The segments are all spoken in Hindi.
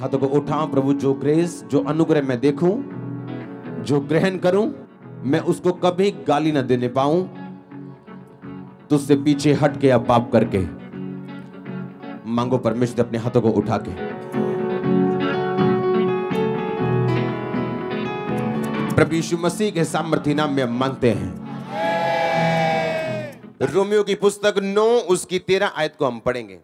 हाथों को उठा प्रभु जो ग्रेस जो अनुग्रह मैं देखूं जो ग्रहण करूं मैं उसको कभी गाली ना देने पाऊं तुझसे पीछे हट के या पाप करके मांगो परमेश्वर अपने हाथों को उठा के प्रभु यीशु मसीह के सामर्थ्य नाम में मांगते हैं रोमियो की पुस्तक नौ उसकी तेरह आयत को हम पढ़ेंगे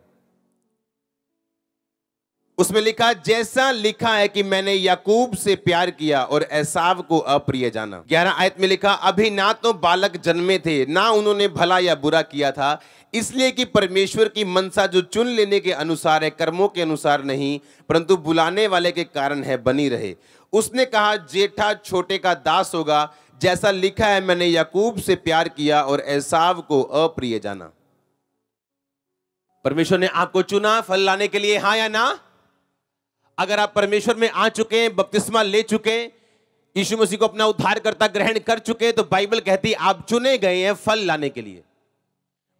उसमें लिखा जैसा लिखा है कि मैंने याकूब से प्यार किया और ऐसाव को अप्रिय जाना ग्यारह आयत में लिखा अभी ना तो बालक जन्मे थे ना उन्होंने भला या बुरा किया था इसलिए कि परमेश्वर की मनसा जो चुन लेने के अनुसार है कर्मों के अनुसार नहीं परंतु बुलाने वाले के कारण है बनी रहे उसने कहा जेठा छोटे का दास होगा जैसा लिखा है मैंने याकूब से प्यार किया और ऐसाव को अप्रिय जाना परमेश्वर ने आपको चुना फल लाने के लिए हाँ या ना अगर आप परमेश्वर में आ चुके हैं बपतिस्मा ले चुके हैं यीशु मसीह को अपना उद्धारकर्ता ग्रहण कर चुके हैं तो बाइबल कहती है आप चुने गए हैं फल लाने के लिए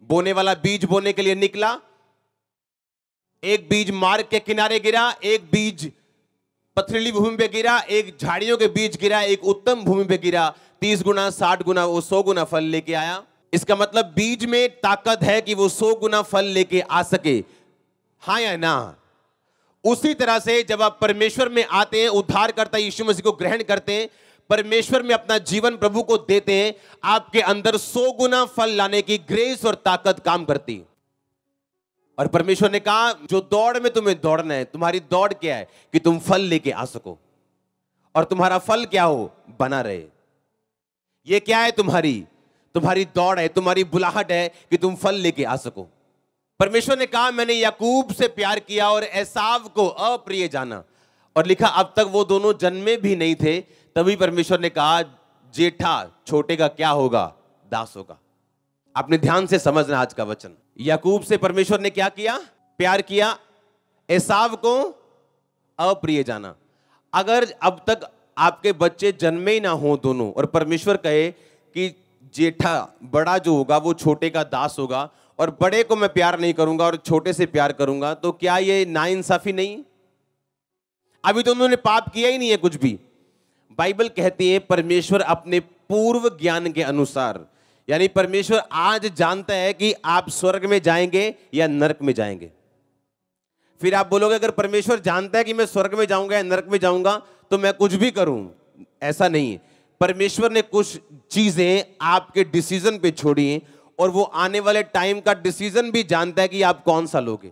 बोने वाला बीज बोने के लिए निकला एक बीज मार्ग के किनारे गिरा एक बीज पथरीली भूमि पे गिरा एक झाड़ियों के बीच गिरा एक उत्तम भूमि पे गिरा तीस गुना साठ गुना वो सौ गुना फल लेके आया इसका मतलब बीज में ताकत है कि वो सौ गुना फल लेके आ सके हाँ या ना उसी तरह से जब आप परमेश्वर में आते हैं उद्धार करता यीशु मसीह को ग्रहण करते हैं परमेश्वर में अपना जीवन प्रभु को देते हैं आपके अंदर सौ गुना फल लाने की ग्रेस और ताकत काम करती और परमेश्वर ने कहा जो दौड़ में तुम्हें दौड़ना है तुम्हारी दौड़ क्या है कि तुम फल लेके आ सको और तुम्हारा फल क्या हो बना रहे ये क्या है तुम्हारी तुम्हारी दौड़ है तुम्हारी बुलाहट है कि तुम फल लेके आ सको परमेश्वर ने कहा मैंने याकूब से प्यार किया और ऐसाव को अप्रिय जाना और लिखा अब तक वो दोनों जन्मे भी नहीं थे तभी परमेश्वर ने कहा जेठा छोटे का क्या होगा दास होगा आपने ध्यान से समझना आज का वचन याकूब से परमेश्वर ने क्या किया प्यार किया ऐसाव को अप्रिय जाना अगर अब तक आपके बच्चे जन्मे ही ना हो दोनों और परमेश्वर कहे कि जेठा बड़ा जो होगा वो छोटे का दास होगा और बड़े को मैं प्यार नहीं करूंगा और छोटे से प्यार करूंगा तो क्या ये नाइंसाफी नहीं अभी तो उन्होंने पाप किया ही नहीं है कुछ भी बाइबल कहती है परमेश्वर अपने पूर्व ज्ञान के अनुसार यानी परमेश्वर आज जानता है कि आप स्वर्ग में जाएंगे या नरक में जाएंगे फिर आप बोलोगे अगर परमेश्वर जानता है कि मैं स्वर्ग में जाऊंगा या नरक में जाऊंगा तो मैं कुछ भी करूं ऐसा नहीं है परमेश्वर ने कुछ चीजें आपके डिसीजन पे छोड़ी हैं और वो आने वाले टाइम का डिसीजन भी जानता है कि आप कौन सा लोगे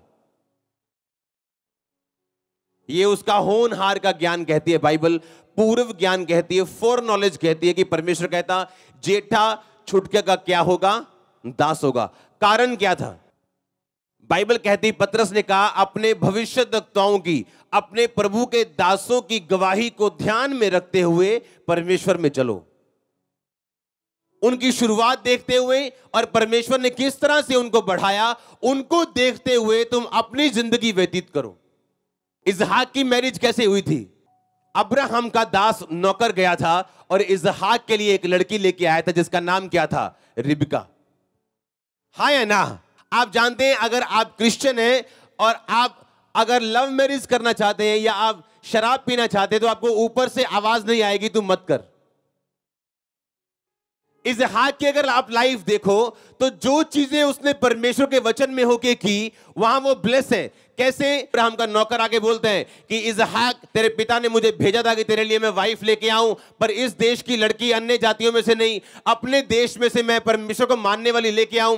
ये उसका होनहार का ज्ञान कहती है बाइबल पूर्व ज्ञान कहती है फोर नॉलेज कहती है कि परमेश्वर कहता जेठा छुटके का क्या होगा दास होगा कारण क्या था बाइबल कहती पत्रस ने कहा अपने भविष्य दक्ताओं की अपने प्रभु के दासों की गवाही को ध्यान में रखते हुए परमेश्वर में चलो उनकी शुरुआत देखते हुए और परमेश्वर ने किस तरह से उनको बढ़ाया उनको देखते हुए तुम अपनी जिंदगी व्यतीत करो इजहाक की मैरिज कैसे हुई थी अब्राहम का दास नौकर गया था और इजहाक के लिए एक लड़की लेके आया था जिसका नाम क्या था रिबिका हा या ना आप जानते हैं अगर आप क्रिश्चियन हैं और आप अगर लव मैरिज करना चाहते हैं या आप शराब पीना चाहते हैं तो आपको ऊपर से आवाज नहीं आएगी तुम तो मत कर इस हाथ की अगर आप लाइफ देखो तो जो चीजें उसने परमेश्वर के वचन में होके की वहां वो ब्लेस है कैसे हम का नौकर आगे बोलते हैं कि इजहाक तेरे पिता ने मुझे भेजा था कि तेरे लिए मैं वाइफ लेके आऊं पर इस देश की लड़की अन्य जातियों में से नहीं अपने देश में से मैं परमेश्वर को मानने वाली लेके आऊं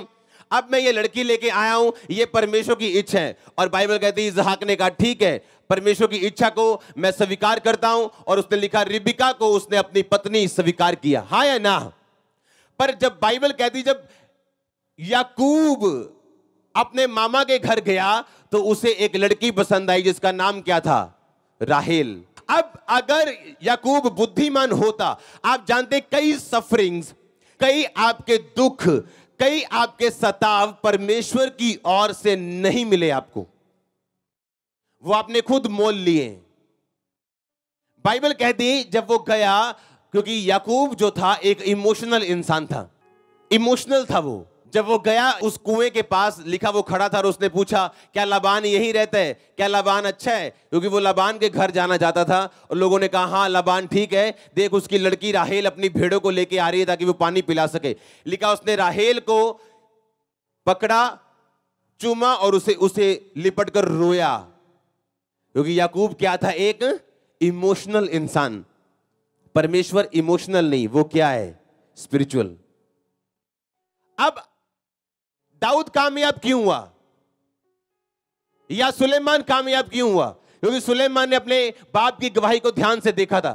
अब मैं ये लड़की लेके आया हूं ये परमेश्वर की इच्छा है और बाइबल कहती है इजहाक ने कहा ठीक है परमेश्वर की इच्छा को मैं स्वीकार करता हूं और उसने लिखा रिबिका को उसने अपनी पत्नी स्वीकार किया हा या ना पर जब बाइबल कहती जब याकूब अपने मामा के घर गया तो उसे एक लड़की पसंद आई जिसका नाम क्या था राहेल अब अगर याकूब बुद्धिमान होता आप जानते कई सफरिंग्स कई आपके दुख कई आपके सताव परमेश्वर की ओर से नहीं मिले आपको वो आपने खुद मोल लिए बाइबल कहती जब वो गया क्योंकि याकूब जो था एक इमोशनल इंसान था इमोशनल था वो जब वो गया उस कुएं के पास लिखा वो खड़ा था और उसने पूछा क्या लबान यही रहता है क्या लबान अच्छा है क्योंकि वो लबान के घर जाना जाता था और लोगों ने कहा हाँ लबान ठीक है देख उसकी लड़की राहेल अपनी भेड़ों को लेके आ रही है ताकि वो पानी पिला सके लिखा उसने राहेल को पकड़ा चूमा और उसे उसे लिपट कर रोया क्योंकि याकूब क्या था एक इमोशनल इंसान परमेश्वर इमोशनल नहीं वो क्या है स्पिरिचुअल अब दाऊद कामयाब क्यों हुआ या सुलेमान कामयाब क्यों हुआ क्योंकि सुलेमान ने अपने बाप की गवाही को ध्यान से देखा था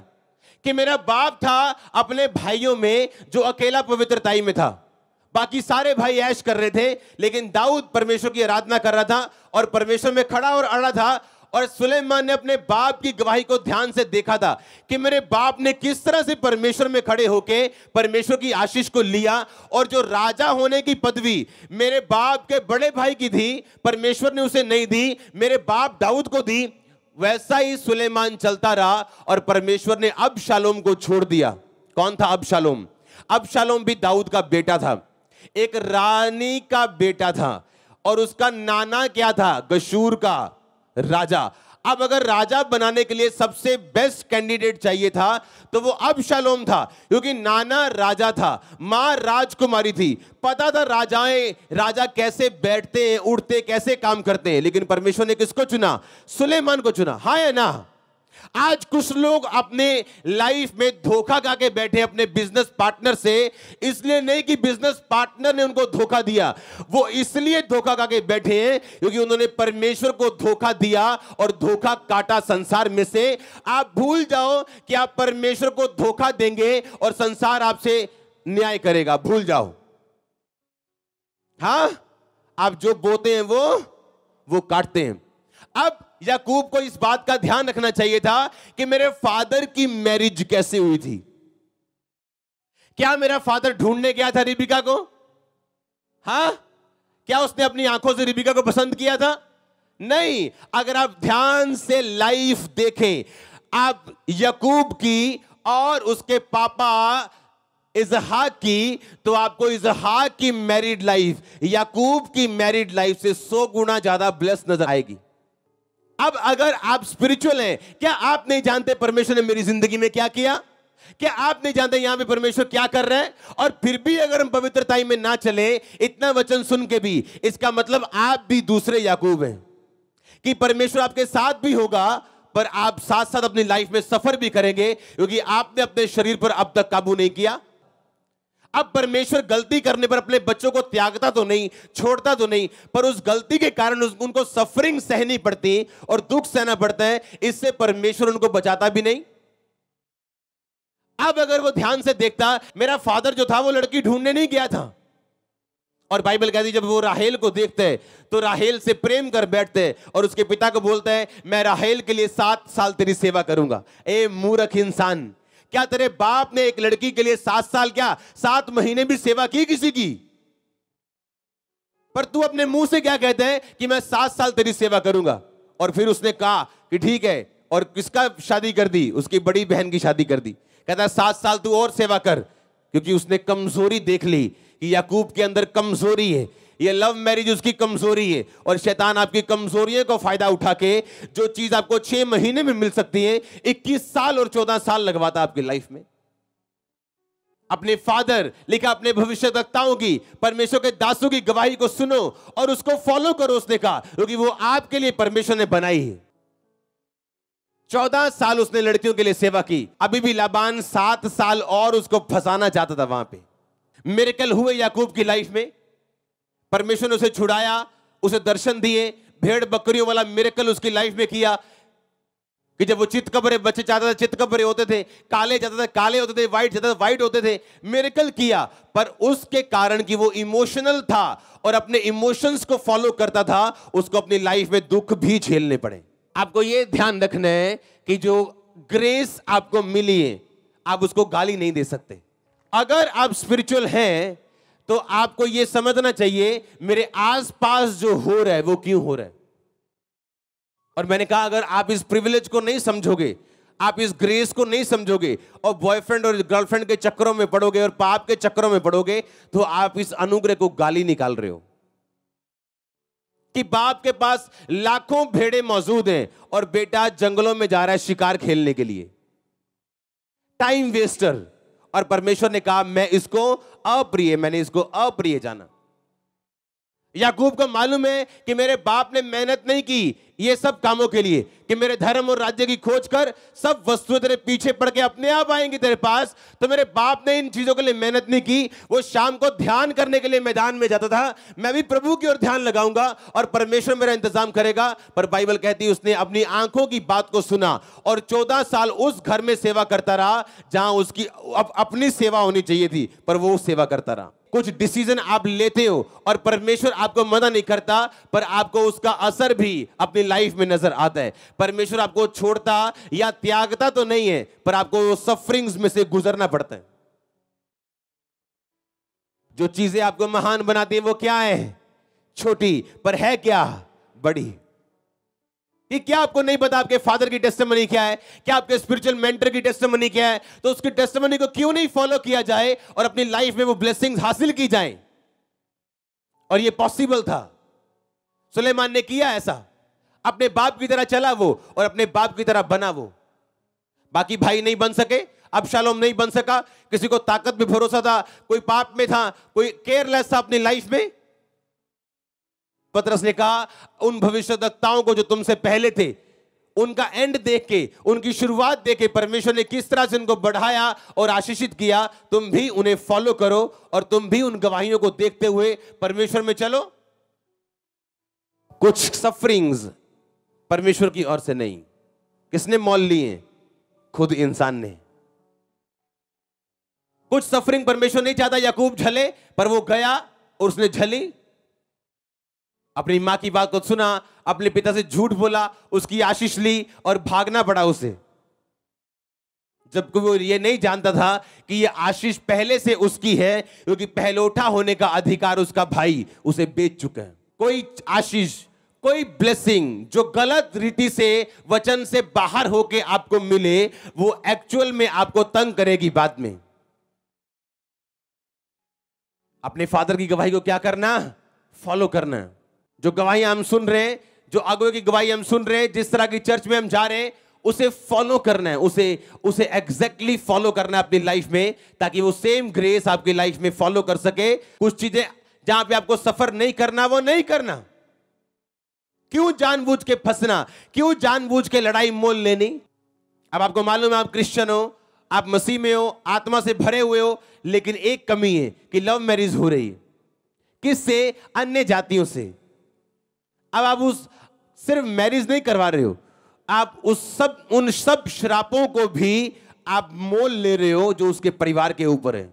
कि मेरा बाप था अपने भाइयों में जो अकेला पवित्रताई में था बाकी सारे भाई ऐश कर रहे थे लेकिन दाऊद परमेश्वर की आराधना कर रहा था और परमेश्वर में खड़ा और अड़ा था और सुलेमान ने अपने बाप की गवाही को ध्यान से देखा था कि मेरे बाप ने किस तरह से परमेश्वर में खड़े होके परमेश्वर की आशीष को लिया और जो राजा होने की पदवी मेरे बाप के बड़े भाई की थी परमेश्वर ने उसे नहीं दी मेरे बाप दाऊद को दी वैसा ही सुलेमान चलता रहा और परमेश्वर ने अब शालोम को छोड़ दिया कौन था अब शालोम अब शालोम भी दाऊद का बेटा था एक रानी का बेटा था और उसका नाना क्या था गशूर का राजा अब अगर राजा बनाने के लिए सबसे बेस्ट कैंडिडेट चाहिए था तो वो अब शालोम था क्योंकि नाना राजा था माँ राजकुमारी थी पता था राजाएं राजा कैसे बैठते हैं उठते कैसे काम करते हैं लेकिन परमेश्वर ने किसको चुना सुलेमान को चुना हाँ या ना आज कुछ लोग अपने लाइफ में धोखा खा के बैठे अपने बिजनेस पार्टनर से इसलिए नहीं कि बिजनेस पार्टनर ने उनको धोखा दिया वो इसलिए धोखा खा के बैठे हैं क्योंकि उन्होंने परमेश्वर को धोखा दिया और धोखा काटा संसार में से आप भूल जाओ कि आप परमेश्वर को धोखा देंगे और संसार आपसे न्याय करेगा भूल जाओ हाँ आप जो बोते हैं वो वो काटते हैं अब याकूब को इस बात का ध्यान रखना चाहिए था कि मेरे फादर की मैरिज कैसे हुई थी क्या मेरा फादर ढूंढने गया था रिबिका को हा क्या उसने अपनी आंखों से रिबिका को पसंद किया था नहीं अगर आप ध्यान से लाइफ देखें आप यकूब की और उसके पापा इजहाक की तो आपको इजहाक की मैरिड लाइफ याकूब की मैरिड लाइफ से सौ गुना ज्यादा ब्लेस नजर आएगी अब अगर आप स्पिरिचुअल हैं क्या आप नहीं जानते परमेश्वर ने मेरी जिंदगी में क्या किया क्या आप नहीं जानते यहां पे परमेश्वर क्या कर रहे हैं और फिर भी अगर हम पवित्रताई में ना चले इतना वचन सुन के भी इसका मतलब आप भी दूसरे याकूब हैं कि परमेश्वर आपके साथ भी होगा पर आप साथ साथ अपनी लाइफ में सफर भी करेंगे क्योंकि आपने अपने शरीर पर अब तक काबू नहीं किया अब परमेश्वर गलती करने पर अपने बच्चों को त्यागता तो नहीं छोड़ता तो नहीं पर उस गलती के कारण उनको सफरिंग सहनी पड़ती और दुख सहना पड़ता है इससे परमेश्वर उनको बचाता भी नहीं अब अगर वो ध्यान से देखता मेरा फादर जो था वो लड़की ढूंढने नहीं गया था और बाइबल कहती जब वो राहेल को देखते हैं तो राहेल से प्रेम कर बैठते हैं और उसके पिता को बोलते हैं मैं राहेल के लिए सात साल तेरी सेवा करूंगा ए मूरख इंसान क्या तेरे बाप ने एक लड़की के लिए सात साल क्या सात महीने भी सेवा की किसी की पर तू अपने मुंह से क्या कहते हैं कि मैं सात साल तेरी सेवा करूंगा और फिर उसने कहा कि ठीक है और किसका शादी कर दी उसकी बड़ी बहन की शादी कर दी कहता सात साल तू और सेवा कर क्योंकि उसने कमजोरी देख ली कि याकूब के अंदर कमजोरी है ये लव मैरिज उसकी कमजोरी है और शैतान आपकी कमजोरियों का फायदा उठा के जो चीज आपको छह महीने में मिल सकती है इक्कीस साल और चौदह साल लगवाता आपकी लाइफ में अपने फादर लिखा अपने भविष्य वक्ताओं की परमेश्वर के दासों की गवाही को सुनो और उसको फॉलो करो उसने कहा क्योंकि वो आपके लिए परमेश्वर ने बनाई है चौदह साल उसने लड़कियों के लिए सेवा की अभी भी लाबान सात साल और उसको फंसाना चाहता था वहां पे कल हुए याकूब की लाइफ में परमेश्वर ने उसे छुड़ाया उसे दर्शन दिए भेड़ बकरियों वाला मेरेकल उसकी लाइफ में किया कि जब वो चितकबरे बच्चे चाहता था चितकबरे होते थे काले जाता था काले होते थे व्हाइट जाता था व्हाइट होते थे मेरेकल किया पर उसके कारण कि वो इमोशनल था और अपने इमोशंस को फॉलो करता था उसको अपनी लाइफ में दुख भी झेलने पड़े आपको ये ध्यान रखना है कि जो ग्रेस आपको मिली है आप उसको गाली नहीं दे सकते अगर आप स्पिरिचुअल हैं तो आपको यह समझना चाहिए मेरे आसपास जो हो रहा है वो क्यों हो रहा है और मैंने कहा अगर आप इस प्रिविलेज को नहीं समझोगे आप इस ग्रेस को नहीं समझोगे और बॉयफ्रेंड और गर्लफ्रेंड के चक्करों में पड़ोगे और पाप के चक्करों में पड़ोगे तो आप इस अनुग्रह को गाली निकाल रहे हो कि बाप के पास लाखों भेड़े मौजूद हैं और बेटा जंगलों में जा रहा है शिकार खेलने के लिए टाइम वेस्टर और परमेश्वर ने कहा मैं इसको अप्रिय मैंने इसको अप्रिय जाना याकूब को मालूम है कि मेरे बाप ने मेहनत नहीं की ये सब कामों के लिए कि मेरे धर्म और राज्य की खोज कर सब वस्तुएं तेरे पीछे पड़ के अपने आप आएंगी तेरे पास तो मेरे बाप ने इन चीज़ों के लिए मेहनत नहीं की वो शाम को ध्यान करने के लिए मैदान में जाता था मैं भी प्रभु की ओर ध्यान लगाऊंगा और परमेश्वर मेरा इंतजाम करेगा पर बाइबल कहती उसने अपनी आंखों की बात को सुना और चौदह साल उस घर में सेवा करता रहा जहां उसकी अप, अपनी सेवा होनी चाहिए थी पर वो सेवा करता रहा कुछ डिसीजन आप लेते हो और परमेश्वर आपको मना नहीं करता पर आपको उसका असर भी अपनी लाइफ में नजर आता है परमेश्वर आपको छोड़ता या त्यागता तो नहीं है पर आपको सफरिंग्स में से गुजरना पड़ता है जो चीजें आपको महान बनाती है वो क्या है छोटी पर है क्या बड़ी कि क्या आपको नहीं पता आपके फादर की टेस्टमनी क्या है क्या आपके स्पिरिचुअल मेंटर की टेस्टमनी क्या है तो उसकी टेस्टमनी को क्यों नहीं फॉलो किया जाए और अपनी लाइफ में वो ब्लेसिंग हासिल की जाए और ये पॉसिबल था सुलेमान ने किया ऐसा अपने बाप की तरह चला वो और अपने बाप की तरह बना वो बाकी भाई नहीं बन सके अब शालोम नहीं बन सका किसी को ताकत में भरोसा था कोई पाप में था कोई केयरलेस था अपनी लाइफ में पत्रस ने कहा उन भविष्यवक्ताओं को जो तुमसे पहले थे उनका एंड देख के उनकी शुरुआत देख के परमेश्वर ने किस तरह से उनको बढ़ाया और आशीषित किया तुम भी उन्हें फॉलो करो और तुम भी उन गवाहियों को देखते हुए परमेश्वर में चलो कुछ सफरिंग्स परमेश्वर की ओर से नहीं किसने मोल लिए खुद इंसान ने कुछ सफरिंग परमेश्वर नहीं चाहता याकूब झले पर वो गया और उसने झली अपनी माँ की बात को सुना अपने पिता से झूठ बोला उसकी आशीष ली और भागना पड़ा उसे जबकि वो ये नहीं जानता था कि ये आशीष पहले से उसकी है क्योंकि पहलोठा होने का अधिकार उसका भाई उसे बेच चुका है कोई आशीष कोई ब्लेसिंग जो गलत रीति से वचन से बाहर होके आपको मिले वो एक्चुअल में आपको तंग करेगी बाद में अपने फादर की गवाही को क्या करना फॉलो करना है जो गवाही हम सुन रहे हैं जो आगे की गवाही हम सुन रहे हैं जिस तरह की चर्च में हम जा रहे हैं उसे फॉलो करना है उसे उसे एग्जैक्टली exactly फॉलो करना है अपनी लाइफ में ताकि वो सेम ग्रेस आपकी लाइफ में फॉलो कर सके कुछ चीजें जहां पे आपको सफर नहीं करना वो नहीं करना क्यों जानबूझ के फंसना क्यों जानबूझ के लड़ाई मोल लेनी अब आपको मालूम है आप क्रिश्चियन हो आप मसीह में हो आत्मा से भरे हुए हो लेकिन एक कमी है कि लव मैरिज हो रही है किससे अन्य जातियों से अब आप उस सिर्फ मैरिज नहीं करवा रहे हो आप उस सब उन सब श्रापों को भी आप मोल ले रहे हो जो उसके परिवार के ऊपर है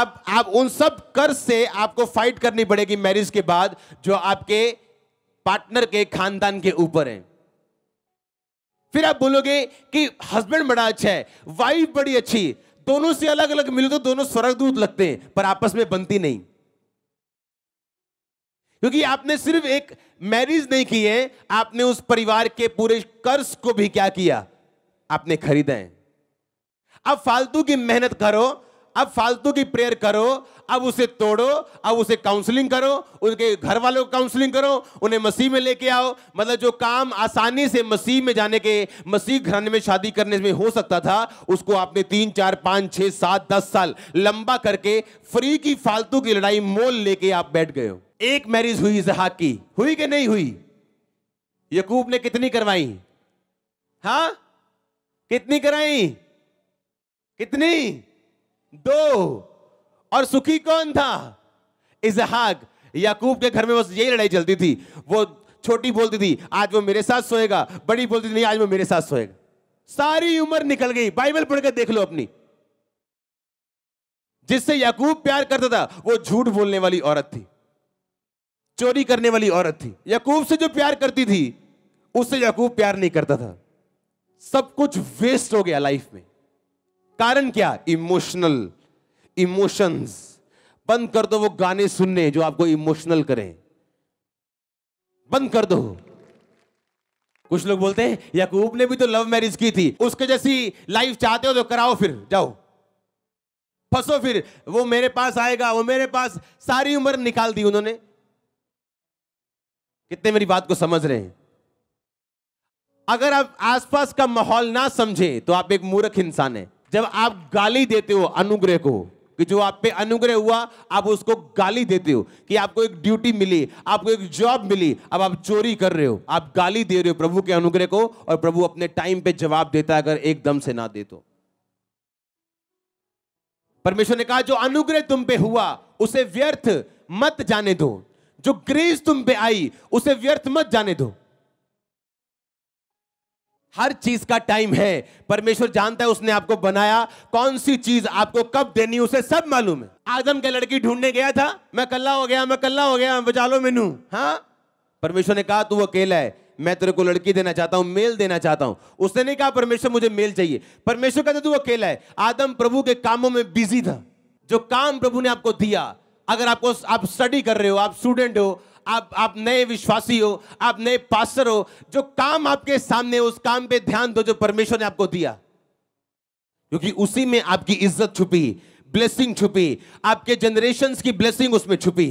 आप आप उन सब कर से आपको फाइट करनी पड़ेगी मैरिज के बाद जो आपके पार्टनर के खानदान के ऊपर है फिर आप बोलोगे कि हस्बैंड बड़ा अच्छा है वाइफ बड़ी अच्छी दोनों से अलग अलग मिले तो दोनों स्वर्ग दूध लगते हैं पर आपस में बनती नहीं क्योंकि आपने सिर्फ एक मैरिज नहीं की है आपने उस परिवार के पूरे कर्ज को भी क्या किया आपने खरीदा है अब फालतू की मेहनत करो अब फालतू की प्रेयर करो अब उसे तोड़ो अब उसे काउंसलिंग करो उनके घर वालों को काउंसलिंग करो उन्हें मसीह में लेके आओ मतलब जो काम आसानी से मसीह में जाने के मसीह घराने में शादी करने में हो सकता था उसको आपने तीन चार पाँच छः सात दस साल लंबा करके फ्री की फालतू की लड़ाई मोल लेके आप बैठ गए हो एक मैरिज हुई इसहाक की हुई कि नहीं हुई यकूब ने कितनी करवाई हा कितनी कराई कितनी दो और सुखी कौन था इजहाक याकूब के घर में बस यही लड़ाई चलती थी वो छोटी बोलती थी आज वो मेरे साथ सोएगा बड़ी बोलती थी नहीं आज वो मेरे साथ सोएगा सारी उम्र निकल गई बाइबल पढ़कर देख लो अपनी जिससे याकूब प्यार करता था वो झूठ बोलने वाली औरत थी चोरी करने वाली औरत थी यकूब से जो प्यार करती थी उससे यकूब प्यार नहीं करता था सब कुछ वेस्ट हो गया लाइफ में कारण क्या इमोशनल इमोशंस बंद कर दो वो गाने सुनने जो आपको इमोशनल करें बंद कर दो कुछ लोग बोलते हैं याकूब ने भी तो लव मैरिज की थी उसके जैसी लाइफ चाहते हो तो कराओ फिर जाओ फंसो फिर वो मेरे पास आएगा वो मेरे पास सारी उम्र निकाल दी उन्होंने कितने मेरी बात को समझ रहे हैं अगर आप आसपास का माहौल ना समझे तो आप एक मूर्ख इंसान है जब आप गाली देते हो अनुग्रह को कि जो आप पे अनुग्रह हुआ आप उसको गाली देते हो कि आपको एक ड्यूटी मिली आपको एक जॉब मिली अब आप चोरी कर रहे हो आप गाली दे रहे हो प्रभु के अनुग्रह को और प्रभु अपने टाइम पे जवाब देता है अगर एकदम से ना दे तो परमेश्वर ने कहा जो अनुग्रह तुम पे हुआ उसे व्यर्थ मत जाने दो जो ग्रेस तुम पे आई उसे व्यर्थ मत जाने दो हर चीज का टाइम है परमेश्वर जानता है उसने आपको बनाया कौन सी चीज आपको कब देनी उसे सब मालूम है आदम के लड़की ढूंढने गया था मैं कल्ला हो गया मैं कल्ला हो गया बचा लो मेनू हाँ परमेश्वर ने कहा तू अकेला है मैं तेरे को लड़की देना चाहता हूं मेल देना चाहता हूं उसने नहीं कहा परमेश्वर मुझे मेल चाहिए परमेश्वर कहते तू अकेला है आदम प्रभु के कामों में बिजी था जो काम प्रभु ने आपको दिया अगर आपको आप स्टडी कर रहे हो आप स्टूडेंट हो आप आप नए विश्वासी हो आप नए पास्टर हो जो काम आपके सामने उस काम पे ध्यान दो जो परमेश्वर ने आपको दिया क्योंकि उसी में आपकी इज्जत छुपी ब्लेसिंग छुपी आपके जनरेशन की ब्लेसिंग उसमें छुपी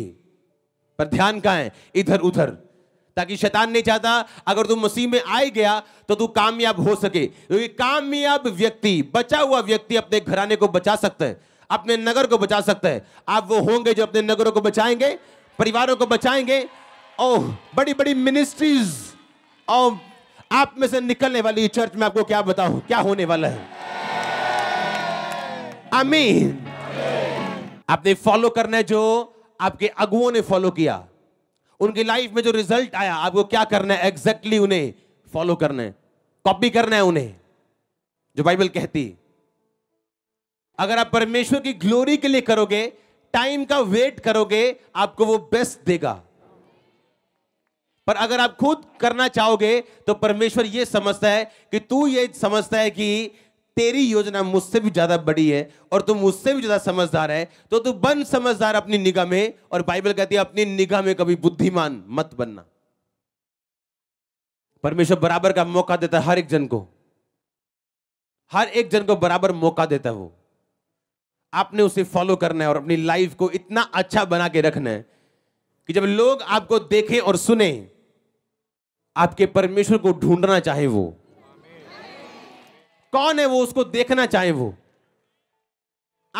पर ध्यान कहा है इधर उधर ताकि शैतान नहीं चाहता अगर तू मसीह में आ गया तो तू कामयाब हो सके क्योंकि कामयाब व्यक्ति बचा हुआ व्यक्ति अपने घराने को बचा सकता है अपने नगर को बचा सकता है आप वो होंगे जो अपने नगरों को बचाएंगे परिवारों को बचाएंगे और बड़ी बड़ी मिनिस्ट्रीज और आप में से निकलने वाली चर्च में आपको क्या बताऊ क्या होने वाला है अमीन आपने फॉलो करना है जो आपके अगुओं ने फॉलो किया उनकी लाइफ में जो रिजल्ट आया आपको क्या करना है एग्जैक्टली exactly उन्हें फॉलो करना है कॉपी करना है उन्हें जो बाइबल कहती है अगर आप परमेश्वर की ग्लोरी के लिए करोगे टाइम का वेट करोगे आपको वो बेस्ट देगा पर अगर आप खुद करना चाहोगे तो परमेश्वर ये समझता है कि तू ये समझता है कि तेरी योजना मुझसे भी ज्यादा बड़ी है और तू मुझसे भी ज्यादा समझदार है तो तू बन समझदार अपनी निगाह में और बाइबल कहती है अपनी निगाह में कभी बुद्धिमान मत बनना परमेश्वर बराबर का मौका देता है हर एक जन को हर एक जन को बराबर मौका देता है वो आपने उसे फॉलो करना है और अपनी लाइफ को इतना अच्छा बना के रखना है कि जब लोग आपको देखें और सुने आपके परमेश्वर को ढूंढना चाहे वो कौन है वो उसको देखना चाहे वो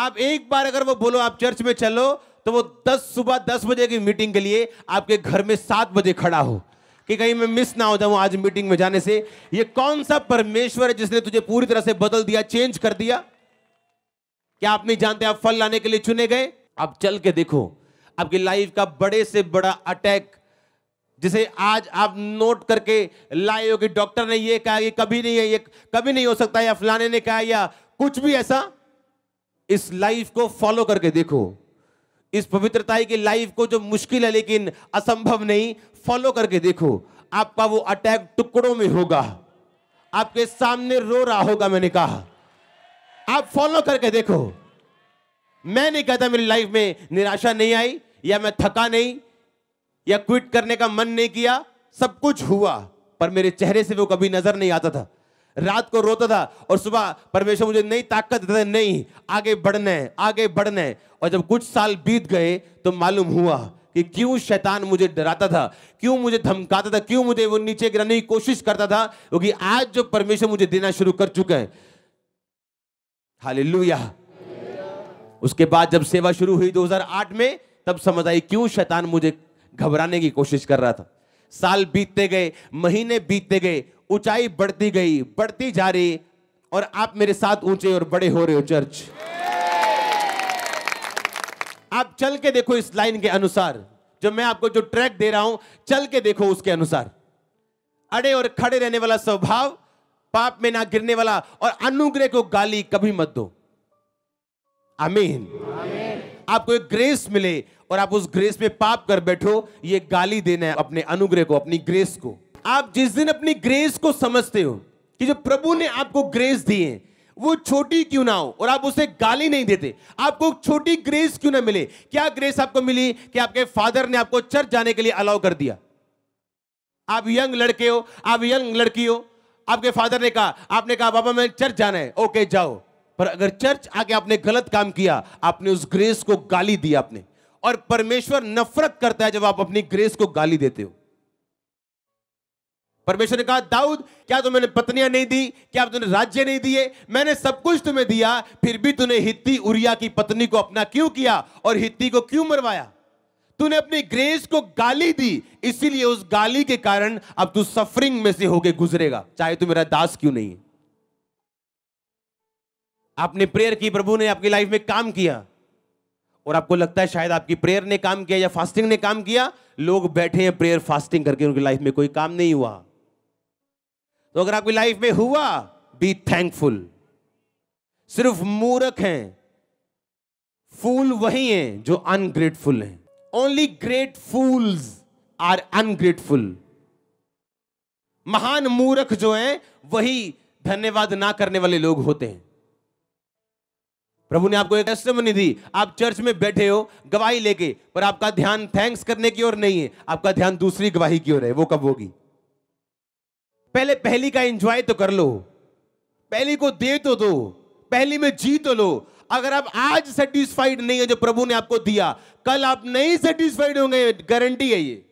आप एक बार अगर वो बोलो आप चर्च में चलो तो वो दस सुबह दस बजे की मीटिंग के लिए आपके घर में सात बजे खड़ा हो कि कहीं मैं मिस ना हो जाऊं आज मीटिंग में जाने से ये कौन सा परमेश्वर है जिसने तुझे पूरी तरह से बदल दिया चेंज कर दिया क्या आप नहीं जानते आप फल लाने के लिए चुने गए आप चल के देखो आपकी लाइफ का बड़े से बड़ा अटैक जिसे आज आप नोट करके लाए हो कि डॉक्टर ने ये कहा कि कभी नहीं है ये कभी नहीं हो सकता या फलाने ने कहा या कुछ भी ऐसा इस लाइफ को फॉलो करके देखो इस पवित्रता की लाइफ को जो मुश्किल है लेकिन असंभव नहीं फॉलो करके देखो आपका वो अटैक टुकड़ों में होगा आपके सामने रो रहा होगा मैंने कहा आप फॉलो करके देखो मैं नहीं कहता मेरी लाइफ में निराशा नहीं आई या मैं थका नहीं या क्विट करने का मन नहीं किया सब कुछ हुआ पर मेरे चेहरे से वो कभी नजर नहीं आता था रात को रोता था और सुबह परमेश्वर मुझे नई ताकत देता था नहीं आगे बढ़ने आगे बढ़ने और जब कुछ साल बीत गए तो मालूम हुआ कि क्यों शैतान मुझे डराता था क्यों मुझे धमकाता था क्यों मुझे वो नीचे गिराने की कोशिश करता था क्योंकि आज जो परमेश्वर मुझे देना शुरू कर चुके हैं हालेलुया उसके बाद जब सेवा शुरू हुई 2008 में तब समझ आई क्यों शैतान मुझे घबराने की कोशिश कर रहा था साल बीतते गए महीने बीतते गए ऊंचाई बढ़ती गई बढ़ती जा रही और आप मेरे साथ ऊंचे और बड़े हो रहे हो चर्च आप चल के देखो इस लाइन के अनुसार जो मैं आपको जो ट्रैक दे रहा हूं चल के देखो उसके अनुसार अड़े और खड़े रहने वाला स्वभाव पाप में ना गिरने वाला और अनुग्रह को गाली कभी मत दो अमीन आपको एक ग्रेस मिले और आप उस ग्रेस में पाप कर बैठो ये गाली देना है अपने अनुग्रह को अपनी ग्रेस को आप जिस दिन अपनी ग्रेस को समझते हो कि जो प्रभु ने आपको ग्रेस दी है वो छोटी क्यों ना हो और आप उसे गाली नहीं देते आपको छोटी ग्रेस क्यों ना मिले क्या ग्रेस आपको मिली कि आपके फादर ने आपको चर्च जाने के लिए अलाउ कर दिया आप यंग लड़के हो आप यंग लड़की हो आपके फादर ने कहा आपने कहा बाबा मैं चर्च जाना है ओके जाओ पर अगर चर्च आके आपने गलत काम किया आपने उस ग्रेस को गाली दी आपने और परमेश्वर नफरत करता है जब आप अपनी ग्रेस को गाली देते हो परमेश्वर ने कहा दाऊद क्या तुमने तो पत्नियां नहीं दी क्या तुमने राज्य नहीं दिए मैंने सब कुछ तुम्हें दिया फिर भी तूने हित्ती उरिया की पत्नी को अपना क्यों किया और हित्ती को क्यों मरवाया तूने अपनी ग्रेस को गाली दी इसीलिए उस गाली के कारण अब तू सफरिंग में से होके गुजरेगा चाहे तू मेरा दास क्यों नहीं है आपने प्रेयर की प्रभु ने आपकी लाइफ में काम किया और आपको लगता है शायद आपकी प्रेयर ने काम किया या फास्टिंग ने काम किया लोग बैठे हैं प्रेयर फास्टिंग करके उनकी लाइफ में कोई काम नहीं हुआ तो अगर आपकी लाइफ में हुआ बी थैंकफुल सिर्फ मूर्ख हैं फूल वही हैं जो अनग्रेटफुल हैं only great fools are ungrateful महान मूर्ख जो हैं वही धन्यवाद ना करने वाले लोग होते हैं प्रभु ने आपको एक टेस्टमनी दी आप चर्च में बैठे हो गवाही लेके पर आपका ध्यान थैंक्स करने की ओर नहीं है आपका ध्यान दूसरी गवाही की ओर है वो कब होगी पहले पहली का एंजॉय तो कर लो पहली को दे तो दो पहली में जी तो लो अगर आप आज सेटिस्फाइड नहीं है जो प्रभु ने आपको दिया कल आप नहीं सेटिस्फाइड होंगे गारंटी है ये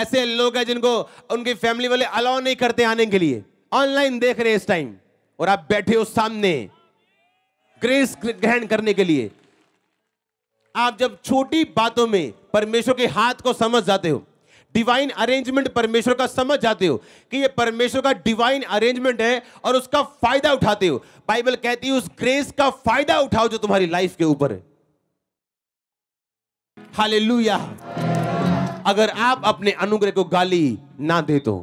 ऐसे लोग हैं जिनको उनकी फैमिली वाले अलाउ नहीं करते आने के लिए ऑनलाइन देख रहे हैं इस टाइम और आप बैठे हो सामने ग्रेस ग्रहण करने के लिए आप जब छोटी बातों में परमेश्वर के हाथ को समझ जाते हो डिवाइन अरेंजमेंट परमेश्वर का समझ जाते हो कि ये परमेश्वर का डिवाइन अरेंजमेंट है और उसका फायदा उठाते हो बाइबल कहती है उस ग्रेस का फायदा उठाओ जो तुम्हारी लाइफ के ऊपर है हालेलुया अगर आप अपने अनुग्रह को गाली ना दे तो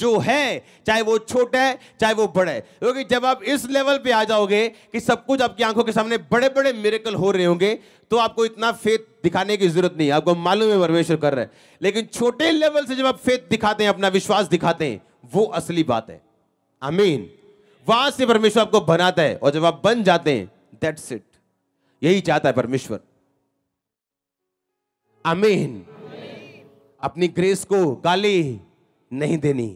जो है चाहे वो छोटा है चाहे वो बड़ा है क्योंकि जब आप इस लेवल पे आ जाओगे कि सब कुछ आपकी आंखों के सामने बड़े बड़े मेरेकल हो रहे होंगे तो आपको इतना फेथ दिखाने की जरूरत नहीं आपको मालूम है परमेश्वर कर रहे हैं लेकिन छोटे लेवल से जब आप फेथ दिखाते हैं अपना विश्वास दिखाते हैं वो असली बात है अमीन वहां से परमेश्वर आपको बनाता है और जब आप बन जाते हैं दैट्स इट यही चाहता है परमेश्वर अमीन अपनी ग्रेस को गाली नहीं देनी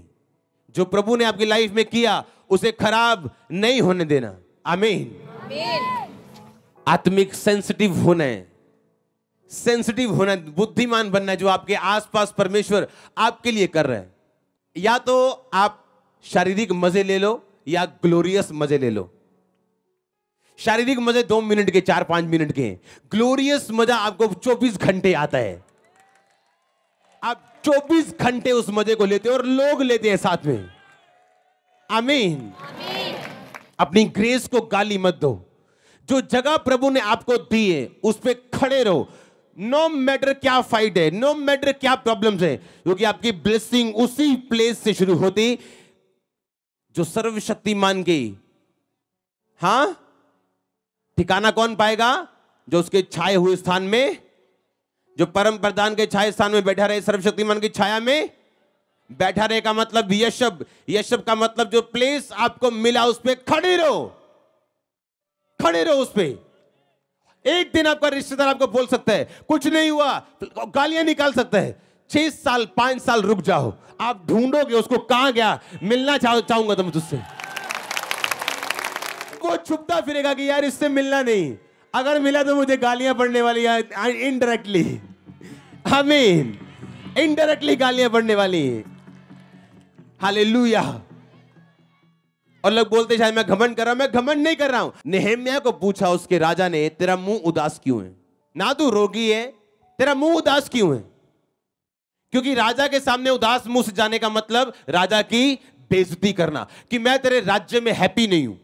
जो प्रभु ने आपकी लाइफ में किया उसे खराब नहीं होने देना अमीन आत्मिक सेंसिटिव होना है सेंसिटिव होना बुद्धिमान बनना है जो आपके आसपास परमेश्वर आपके लिए कर रहे हैं या तो आप शारीरिक मजे ले लो या ग्लोरियस मजे ले लो शारीरिक मजे दो मिनट के चार पांच मिनट के ग्लोरियस मजा आपको चौबीस घंटे आता है आप चौबीस घंटे उस मजे को लेते हो और लोग लेते हैं साथ में आमीन अपनी ग्रेस को गाली मत दो जो जगह प्रभु ने आपको दी है उस पर खड़े रहो नो मैटर क्या फाइट है नो मैटर क्या प्रॉब्लम्स है क्योंकि आपकी ब्लेसिंग उसी प्लेस से शुरू होती जो सर्वशक्तिमान की हां ठिकाना कौन पाएगा जो उसके छाए हुए स्थान में जो परम प्रधान के छाए स्थान में बैठा रहे सर्वशक्तिमान की छाया में बैठा रहे का मतलब यशब यशब का मतलब जो प्लेस आपको मिला उस पर खड़े रहो खड़े रहो उस पर एक दिन आपका रिश्तेदार आपको बोल सकता है कुछ नहीं हुआ गालियां निकाल सकता है छह साल पांच साल रुक जाओ आप ढूंढोगे उसको कहां गया मिलना चाहूंगा तो मैं तुझसे को छुपता फिरेगा कि यार इससे मिलना नहीं अगर मिला तो मुझे गालियां पड़ने वाली है इनडायरेक्टली हमीन इनडायरेक्टली गालियां पड़ने वाली हाले और लोग बोलते शायद मैं घमंड कर रहा हूं मैं घमंड नहीं कर रहा हूं नेहम्या को पूछा उसके राजा ने तेरा मुंह उदास क्यों है ना तू रोगी है तेरा मुंह उदास क्यों है क्योंकि राजा के सामने उदास मुंह से जाने का मतलब राजा की बेजती करना कि मैं तेरे राज्य में हैप्पी नहीं हूं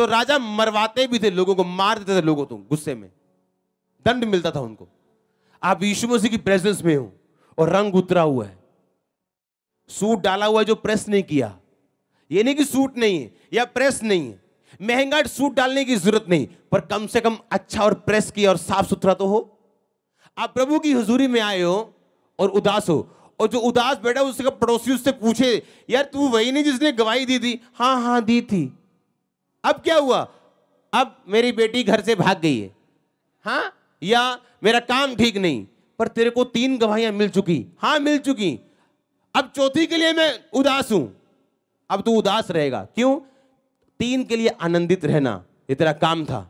तो राजा मरवाते भी थे लोगों को मार देते थे लोगों को गुस्से में दंड मिलता था उनको आप यीशु मसीह की प्रेजेंस में हो और रंग उतरा हुआ है सूट डाला हुआ है जो प्रेस नहीं किया ये नहीं कि सूट नहीं है या प्रेस नहीं है महंगा सूट डालने की जरूरत नहीं पर कम से कम अच्छा और प्रेस किया और साफ सुथरा तो हो आप प्रभु की हजूरी में आए हो और उदास हो और जो उदास बैठा उसका पड़ोसी उससे पूछे यार तू वही नहीं जिसने गवाही दी थी हाँ हाँ दी थी अब क्या हुआ अब मेरी बेटी घर से भाग गई है हाँ या मेरा काम ठीक नहीं पर तेरे को तीन गवाहियां मिल चुकी हाँ मिल चुकी अब चौथी के लिए मैं उदास हूं अब तू उदास रहेगा क्यों तीन के लिए आनंदित रहना ये तेरा काम था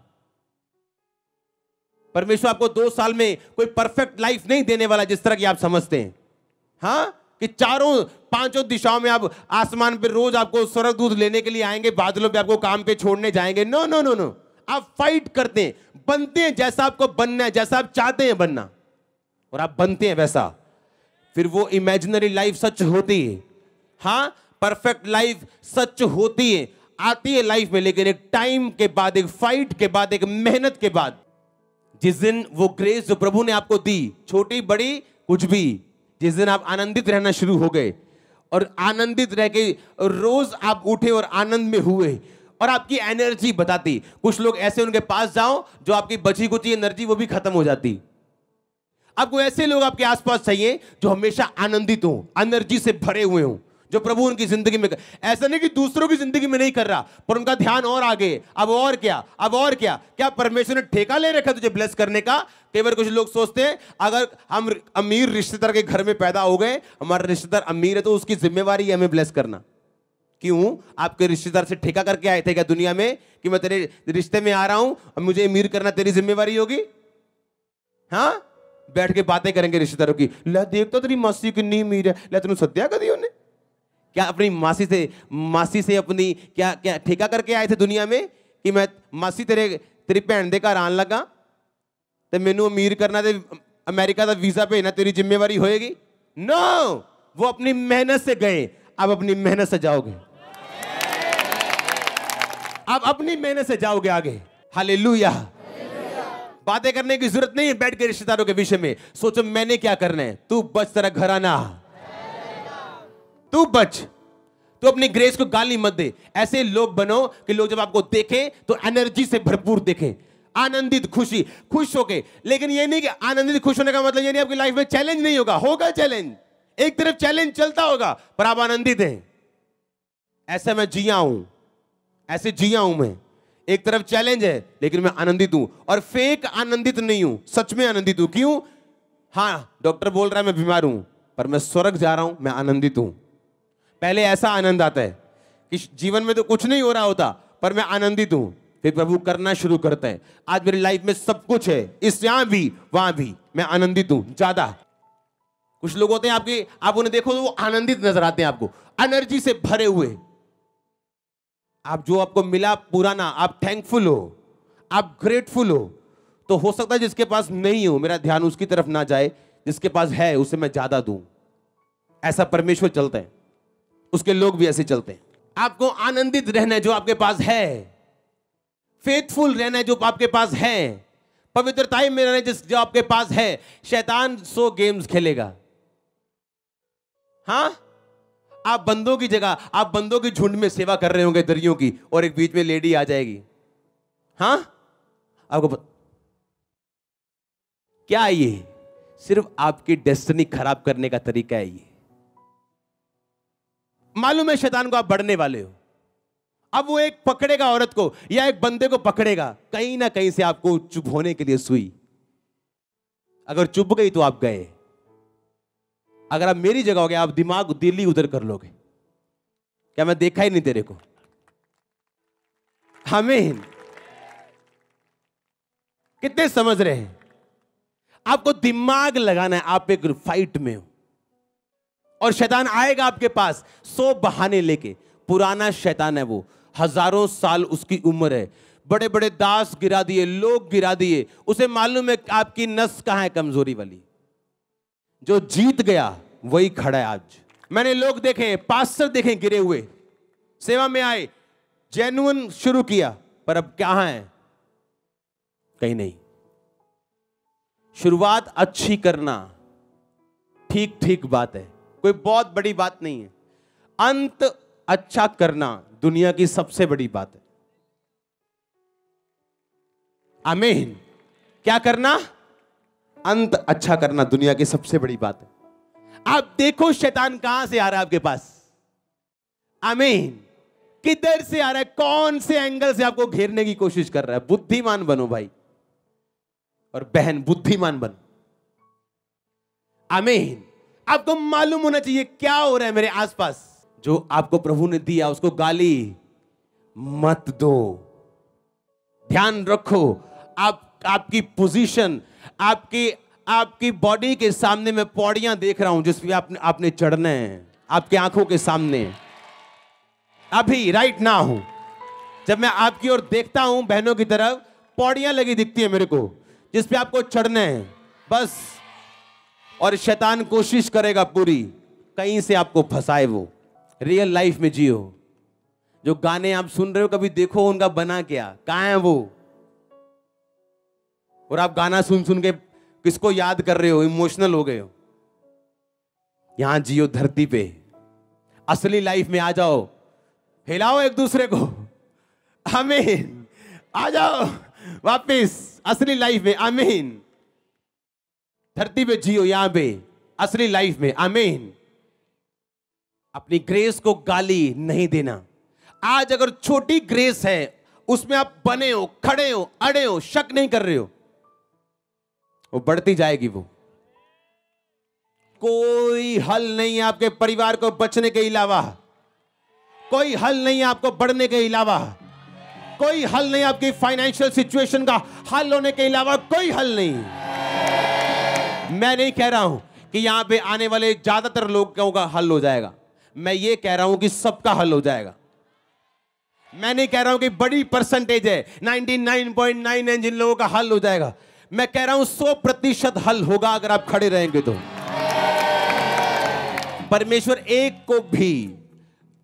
परमेश्वर आपको दो साल में कोई परफेक्ट लाइफ नहीं देने वाला जिस तरह की आप समझते हैं हाँ कि चारों पांचों दिशाओं में आप आसमान पर रोज आपको स्वर्ग दूध लेने के लिए आएंगे बादलों पर आपको काम पे छोड़ने जाएंगे नो नो नो नो आप फाइट करते हैं बनते हैं जैसा आपको बनना है जैसा आप चाहते हैं बनना और आप बनते हैं वैसा फिर वो इमेजिनरी लाइफ सच होती है हाँ परफेक्ट लाइफ सच होती है आती है लाइफ में लेकिन एक टाइम के बाद एक फाइट के बाद एक मेहनत के बाद जिस दिन वो ग्रेस जो प्रभु ने आपको दी छोटी बड़ी कुछ भी जिस दिन आप आनंदित रहना शुरू हो गए और आनंदित रह के रोज आप उठे और आनंद में हुए और आपकी एनर्जी बताती कुछ लोग ऐसे उनके पास जाओ जो आपकी बची कुची एनर्जी वो भी खत्म हो जाती आपको ऐसे लोग आपके आसपास चाहिए जो हमेशा आनंदित हो एनर्जी से भरे हुए हों जो प्रभु उनकी जिंदगी में कर ऐसा नहीं कि दूसरों की जिंदगी में नहीं कर रहा पर उनका ध्यान और आगे अब और क्या अब और क्या क्या परमेश्वर ने ठेका ले रखा तुझे ब्लेस करने का कई बार कुछ लोग सोचते हैं अगर हम अमीर रिश्तेदार के घर में पैदा हो गए हमारा रिश्तेदार अमीर है तो उसकी जिम्मेवारी है हमें ब्लेस करना क्यों आपके रिश्तेदार से ठेका करके आए थे क्या दुनिया में कि मैं तेरे रिश्ते में आ रहा हूं और मुझे अमीर करना तेरी जिम्मेवारी होगी हाँ बैठ के बातें करेंगे रिश्तेदारों की ला देख तो तेरी मासी कितनी अमीर है ला तेन सद्या कभी उन्हें क्या अपनी मासी से मासी से अपनी क्या क्या ठेका करके आए थे दुनिया में कि मैं मासी तेरे तेरी ਭੈਣ ਦੇ ਘਰ ਆਣ ਲੱਗਾ ਤੇ ਮੈਨੂੰ ਅਮੀਰ ਕਰਨਾ ਤੇ ਅਮਰੀਕਾ ਦਾ ਵੀਜ਼ਾ ਭੇਜਣਾ ਤੇਰੀ ਜ਼ਿੰਮੇਵਾਰੀ ਹੋਏਗੀ ਨੋ वो अपनी मेहनत से गए अब अपनी मेहनत से जाओगे आप अपनी मेहनत से जाओगे आगे हाले बातें करने की जरूरत नहीं है बैठ के रिश्तेदारों के विषय में सोचो मैंने क्या करना है तू बच तेरा घराना तू बच तो अपनी ग्रेस को गाली मत दे ऐसे लोग बनो कि लोग जब आपको देखें तो एनर्जी से भरपूर देखें आनंदित खुशी खुश होके लेकिन ये नहीं कि आनंदित खुश होने का मतलब ये नहीं आपकी लाइफ में चैलेंज नहीं होगा होगा चैलेंज एक तरफ चैलेंज चलता होगा पर आप आनंदित हैं ऐसे मैं जिया हूं ऐसे जिया हूं मैं एक तरफ चैलेंज है लेकिन मैं आनंदित हूं और फेक आनंदित नहीं हूं सच में आनंदित हूं क्यों हाँ डॉक्टर बोल रहा है मैं बीमार हूं पर मैं स्वर्ग जा रहा हूं मैं आनंदित हूं पहले ऐसा आनंद आता है कि जीवन में तो कुछ नहीं हो रहा होता पर मैं आनंदित हूं फिर प्रभु करना शुरू करते हैं आज मेरी लाइफ में सब कुछ है इस यहां भी वहां भी मैं आनंदित हूं ज्यादा कुछ लोग होते हैं आपके आप उन्हें देखो तो वो आनंदित नजर आते हैं आपको एनर्जी से भरे हुए आप जो आपको मिला पुराना आप थैंकफुल हो आप ग्रेटफुल हो तो हो सकता है जिसके पास नहीं हो मेरा ध्यान उसकी तरफ ना जाए जिसके पास है उसे मैं ज्यादा दू ऐसा परमेश्वर चलता है उसके लोग भी ऐसे चलते हैं आपको आनंदित रहना है जो आपके पास है फेथफुल रहना है जो आपके पास है पवित्रता में रहना जिस जो आपके पास है शैतान सो गेम्स खेलेगा हाँ आप बंदों की जगह आप बंदों की झुंड में सेवा कर रहे होंगे दरियों की और एक बीच में लेडी आ जाएगी हाँ आपको पत... क्या ये सिर्फ आपकी डेस्टिनी खराब करने का तरीका है ये मालूम है शैतान को आप बढ़ने वाले हो अब वो एक पकड़ेगा औरत को या एक बंदे को पकड़ेगा कहीं ना कहीं से आपको चुप होने के लिए सुई अगर चुप गई तो आप गए अगर आप मेरी जगह हो गए आप दिमाग दिल्ली उधर कर लोगे क्या मैं देखा ही नहीं तेरे को हमें कितने समझ रहे हैं आपको दिमाग लगाना है आप एक फाइट में हो और शैतान आएगा आपके पास सो बहाने लेके पुराना शैतान है वो हजारों साल उसकी उम्र है बड़े बड़े दास गिरा दिए लोग गिरा दिए उसे मालूम है आपकी नस कहाँ है कमजोरी वाली जो जीत गया वही खड़ा है आज मैंने लोग देखे पास्टर देखे गिरे हुए सेवा में आए जेनुअन शुरू किया पर अब क्या है कहीं नहीं शुरुआत अच्छी करना ठीक ठीक बात है कोई बहुत बड़ी बात नहीं है अंत अच्छा करना दुनिया की सबसे बड़ी बात है अमेन क्या करना अंत अच्छा करना दुनिया की सबसे बड़ी बात है आप देखो शैतान कहां से आ रहा है आपके पास अमेन किधर से आ रहा है कौन से एंगल से आपको घेरने की कोशिश कर रहा है बुद्धिमान बनो भाई और बहन बुद्धिमान बनो अमेन आपको मालूम होना चाहिए क्या हो रहा है मेरे आसपास जो आपको प्रभु ने दिया उसको गाली मत दो ध्यान रखो आप आपकी पोजीशन आपकी आपकी बॉडी के सामने मैं पौड़ियां देख रहा हूं जिसमें आपने आपने चढ़ना है आपके आंखों के सामने अभी राइट ना हूं जब मैं आपकी ओर देखता हूं बहनों की तरफ पौड़ियां लगी दिखती है मेरे को पे आपको चढ़ना है बस और शैतान कोशिश करेगा पूरी कहीं से आपको फंसाए वो रियल लाइफ में जियो जो गाने आप सुन रहे हो कभी देखो उनका बना क्या कहा है वो और आप गाना सुन सुन के किसको याद कर रहे हो इमोशनल हो गए हो यहां जियो धरती पे असली लाइफ में आ जाओ हिलाओ एक दूसरे को आमीन आ जाओ वापिस असली लाइफ में आमीन धरती पे जियो यहां पे असली लाइफ में आमीन अपनी ग्रेस को गाली नहीं देना आज अगर छोटी ग्रेस है उसमें आप बने हो खड़े हो अड़े हो शक नहीं कर रहे हो वो बढ़ती जाएगी वो कोई हल नहीं है आपके परिवार को बचने के अलावा कोई हल नहीं है आपको बढ़ने के अलावा कोई हल नहीं आपकी फाइनेंशियल सिचुएशन का हल होने के अलावा कोई हल नहीं मैं नहीं कह रहा हूं कि यहां पे आने वाले ज्यादातर लोगों का हल हो जाएगा मैं ये कह रहा हूं कि सबका हल हो जाएगा मैं नहीं कह रहा हूं कि बड़ी परसेंटेज है नाइन जिन लोगों का हल हो जाएगा मैं कह रहा हूं 100 प्रतिशत हल होगा अगर आप खड़े रहेंगे तो परमेश्वर एक को भी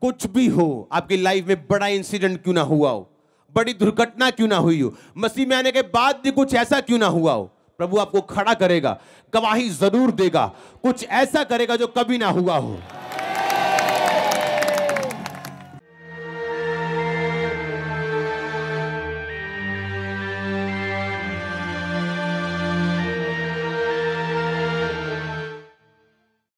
कुछ भी हो आपकी लाइफ में बड़ा इंसिडेंट क्यों ना हुआ हो बड़ी दुर्घटना क्यों ना हुई हो मसीह में आने के बाद भी कुछ ऐसा क्यों ना हुआ हो प्रभु आपको खड़ा करेगा गवाही जरूर देगा कुछ ऐसा करेगा जो कभी ना हुआ हो